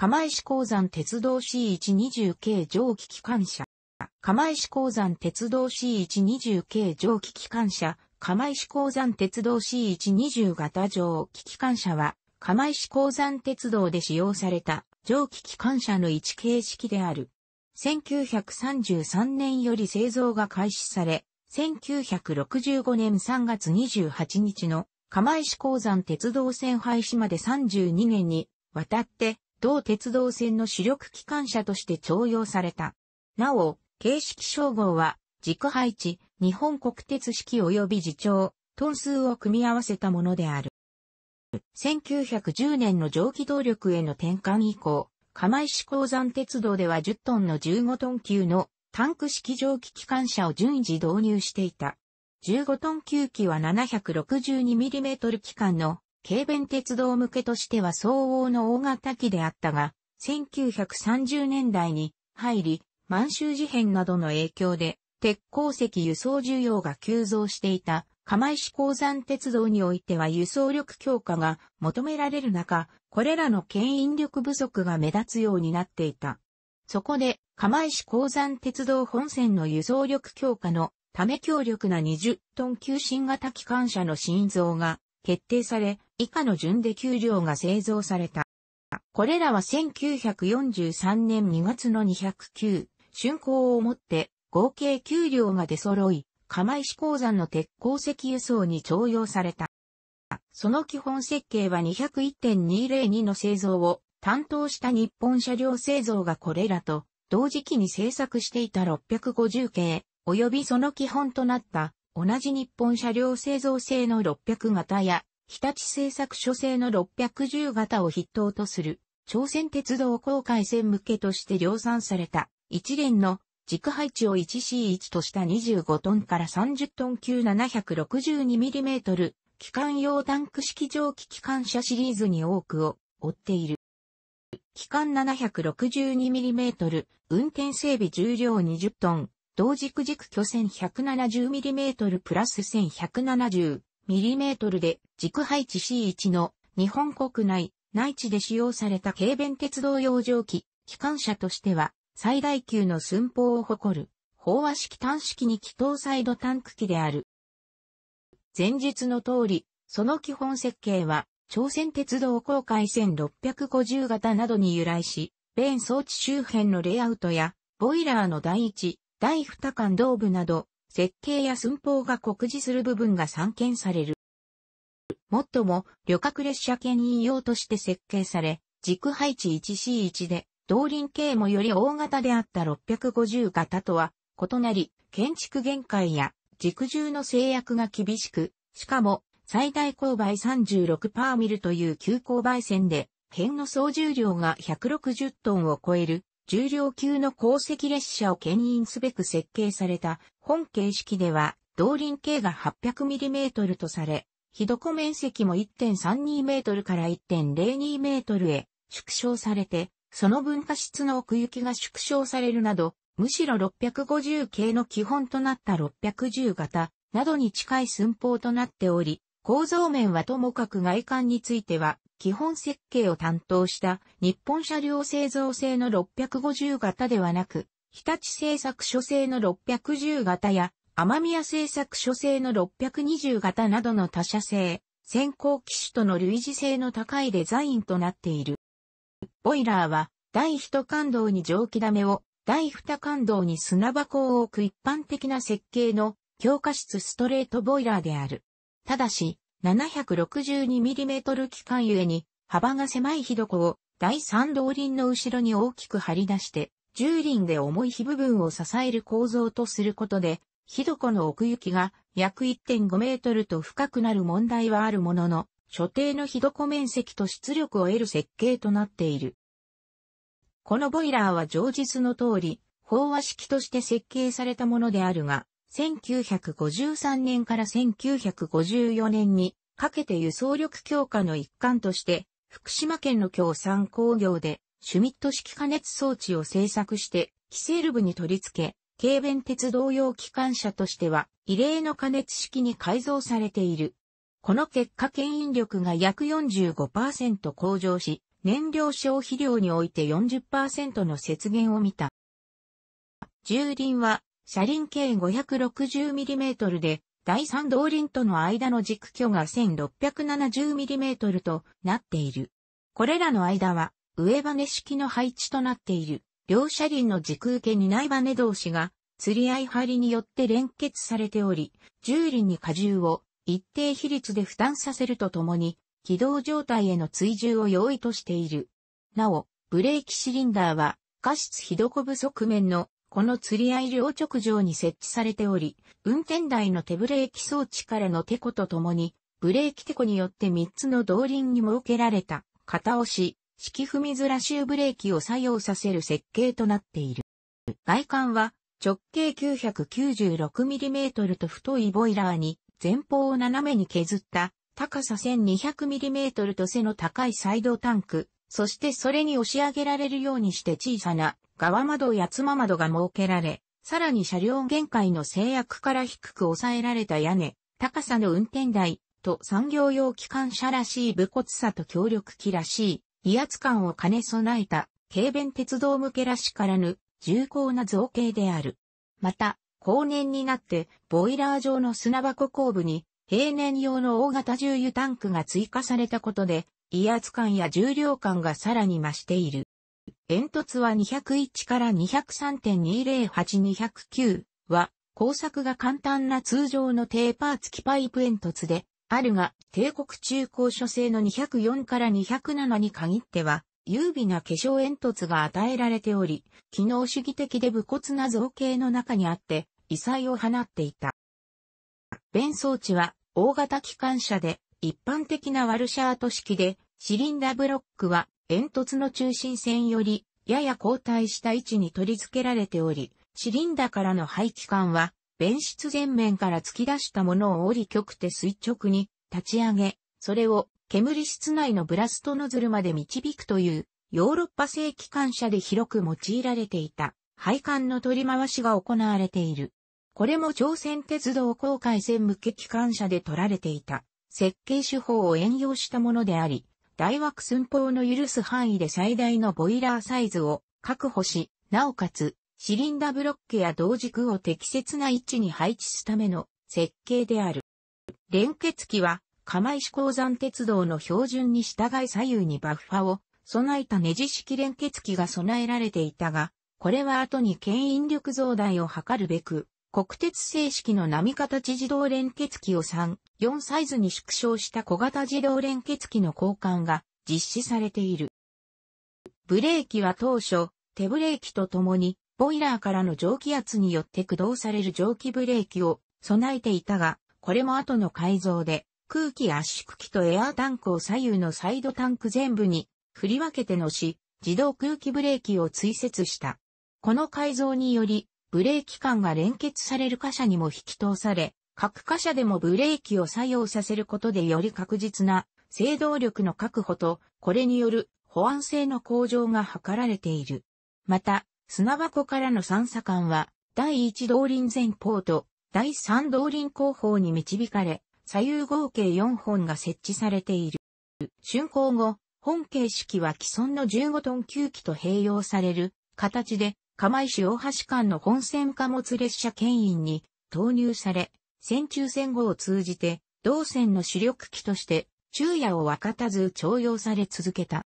釜石鉱山鉄道 C120 系蒸気機関車。釜石鉱山鉄道 C120 系蒸気機関車。釜石鉱山鉄道 C120 型蒸気機関車は、釜石鉱山鉄道で使用された蒸気機関車の一形式である。1933年より製造が開始され、1965年3月28日の釜石鉱山鉄道線廃止まで32年にわたって同鉄道線の主力機関車として徴用された。なお、形式称号は、軸配置、日本国鉄式及び自長、トン数を組み合わせたものである。1910年の蒸気動力への転換以降、釜石鉱山鉄道では10トンの15トン級のタンク式蒸気機関車を順次導入していた。15トン級機は 762mm 機関の軽便鉄道向けとしては相応の大型機であったが、1930年代に入り、満州事変などの影響で、鉄鉱石輸送需要が急増していた、釜石鉱山鉄道においては輸送力強化が求められる中、これらの牽引力不足が目立つようになっていた。そこで、釜石鉱山鉄道本線の輸送力強化のため強力な20トン級新型機関車の新造が決定され、以下の順で給料が製造された。これらは1943年2月の209、竣工をもって合計給料が出揃い、釜石鉱山の鉄鉱石輸送に徴用された。その基本設計は201.202の製造を担当した日本車両製造がこれらと同時期に製作していた650系、及びその基本となった同じ日本車両製造製の600型や、日立製作所製の610型を筆頭とする、朝鮮鉄道航海線向けとして量産された、一連の軸配置を 1C1 とした25トンから30トン級 762mm 機関用タンク式蒸気機関車シリーズに多くを追っている。機関 762mm 運転整備重量20トン同軸軸巨線 170mm プラス 1170mm で軸配置 C1 の日本国内内地で使用された軽便鉄道用蒸機、機関車としては最大級の寸法を誇る飽和式短式に気筒サイドタンク機である。前述の通り、その基本設計は朝鮮鉄道航海1650型などに由来し、弁装置周辺のレイアウトや、ボイラーの第一、第二間道部など、設計や寸法が酷似する部分が散見される。もっとも、旅客列車券引用として設計され、軸配置 1C1 で、動輪形もより大型であった650型とは異なり、建築限界や軸重の制約が厳しく、しかも最大勾配36パーミルという急勾配線で、辺の総重量が160トンを超える重量級の鉱石列車を牽引すべく設計された本形式では、動輪径が 800mm とされ、ひどこ面積も 1.32m から 1.02m へ縮小されて、その分化室の奥行きが縮小されるなど、むしろ650系の基本となった610型などに近い寸法となっており、構造面はともかく外観については基本設計を担当した日本車両製造製の650型ではなく、日立製作所製の610型や、天宮製作所製の620型などの他社製、先行機種との類似性の高いデザインとなっている。ボイラーは、第一感動に蒸気溜めを、第二感動に砂箱を置く一般的な設計の強化室ストレートボイラーである。ただし、762mm 機関ゆえに、幅が狭いどこを第三動輪の後ろに大きく張り出して、重輪で重い火部分を支える構造とすることで、どこの奥行きが約1.5メートルと深くなる問題はあるものの、所定のどこ面積と出力を得る設計となっている。このボイラーは常実の通り、飽和式として設計されたものであるが、1953年から1954年にかけて輸送力強化の一環として、福島県の共産工業でシュミット式加熱装置を製作して、規制ル部に取り付け、軽便鉄道用機関車としては異例の加熱式に改造されている。この結果牽引力が約45%向上し、燃料消費量において40%の節減を見た。重輪は車輪径 560mm で、第3動輪との間の軸距が 1670mm となっている。これらの間は、上バネ式の配置となっている。両車輪の軸受けに内バネ同士が、釣り合い針によって連結されており、重輪に荷重を一定比率で負担させるとともに、軌道状態への追従を容易としている。なお、ブレーキシリンダーは、過失ひどこぶ側面のこの釣り合い両直上に設置されており、運転台の手ブレーキ装置からのテコとともに、ブレーキテコによって3つの動輪に設けられた、片押し、式踏みずらしブレーキを作用させる設計となっている。外観は直径 996mm と太いボイラーに前方を斜めに削った高さ 1200mm と背の高いサイドタンク、そしてそれに押し上げられるようにして小さな側窓や妻窓が設けられ、さらに車両限界の制約から低く抑えられた屋根、高さの運転台と産業用機関車らしい武骨さと協力機らしい威圧感を兼ね備えた軽便鉄道向けらしからぬ重厚な造形である。また、後年になってボイラー状の砂箱後部に平年用の大型重油タンクが追加されたことで威圧感や重量感がさらに増している。煙突は201から203.208209は、工作が簡単な通常のテーパー付きパイプ煙突で、あるが、帝国中高所製の204から207に限っては、優美な化粧煙突が与えられており、機能主義的で武骨な造形の中にあって、異彩を放っていた。弁装置は、大型機関車で、一般的なワルシャート式で、シリンダーブロックは煙突の中心線より、やや後退した位置に取り付けられており、シリンダからの排気管は、弁室前面から突き出したものを折り曲て垂直に立ち上げ、それを煙室内のブラストノズルまで導くという、ヨーロッパ製機関車で広く用いられていた、配管の取り回しが行われている。これも朝鮮鉄道航海線向け機関車で取られていた、設計手法を援用したものであり、大枠寸法の許す範囲で最大のボイラーサイズを確保し、なおかつ、シリンダブロックや同軸を適切な位置に配置すための設計である。連結機は、釜石鉱山鉄道の標準に従い左右にバッファを備えたネジ式連結機が備えられていたが、これは後に牽引力増大を図るべく、国鉄正式の波形自動連結機を3、4サイズに縮小した小型自動連結機の交換が実施されている。ブレーキは当初、手ブレーキとともに、ボイラーからの蒸気圧によって駆動される蒸気ブレーキを備えていたが、これも後の改造で、空気圧縮機とエアータンクを左右のサイドタンク全部に振り分けてのし、自動空気ブレーキを追設した。この改造により、ブレーキ管が連結される貨車にも引き通され、各貨車でもブレーキを作用させることでより確実な制動力の確保と、これによる保安性の向上が図られている。また、砂箱からの三査管は、第一動輪前方と第三動輪後方に導かれ、左右合計4本が設置されている。竣工後、本形式は既存の15トン9機と併用される形で釜石大橋間の本線貨物列車牽引に投入され、戦中戦後を通じて、同線の主力機として、昼夜を分かたず徴用され続けた。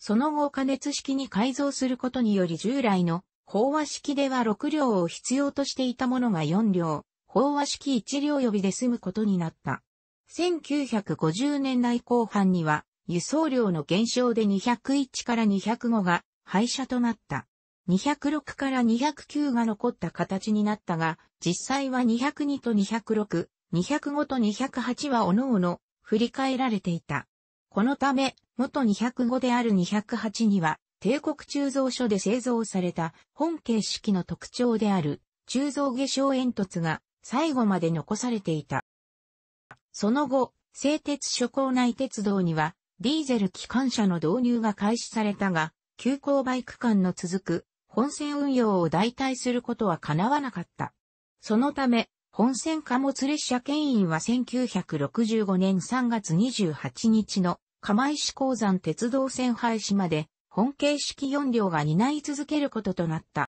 その後加熱式に改造することにより従来の飽和式では6両を必要としていたものが4両、飽和式1両予備で済むことになった。1950年代後半には輸送量の減少で201から205が廃車となった。206から209が残った形になったが、実際は202と206、205と208は各々振り返られていた。このため、元205である208には、帝国鋳造所で製造された本形式の特徴である鋳造化粧煙突が最後まで残されていた。その後、製鉄所構内鉄道にはディーゼル機関車の導入が開始されたが、急勾配区間の続く本線運用を代替することは叶わなかった。そのため、本線貨物列車牽引は1965年3月28日の釜石鉱山鉄道線廃止まで本形式4両が担い続けることとなった。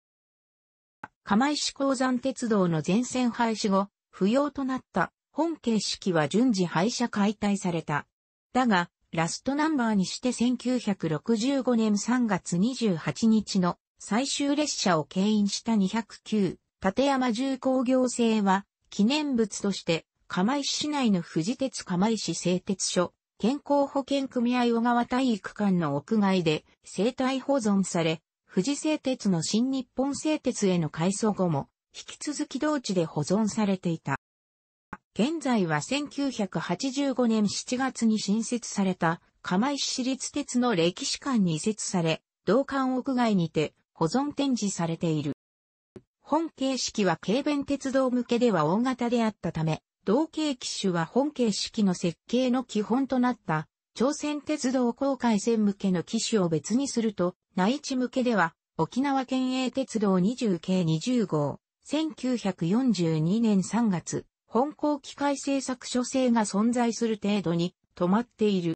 釜石鉱山鉄道の全線廃止後、不要となった本形式は順次廃車解体された。だが、ラストナンバーにして1965年3月28日の最終列車を牽引した209、立山重工業製は、記念物として、釜石市内の富士鉄釜石製鉄所、健康保険組合小川体育館の屋外で生態保存され、富士製鉄の新日本製鉄への改装後も、引き続き同地で保存されていた。現在は1985年7月に新設された釜石市立鉄の歴史館に移設され、同館屋外にて保存展示されている。本形式は軽便鉄道向けでは大型であったため、同型機種は本形式の設計の基本となった、朝鮮鉄道航海線向けの機種を別にすると、内地向けでは、沖縄県営鉄道20系20号、1942年3月、本校機械製作所制が存在する程度に止まっている。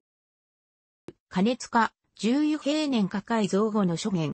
加熱化、重油平年化改造後の初言。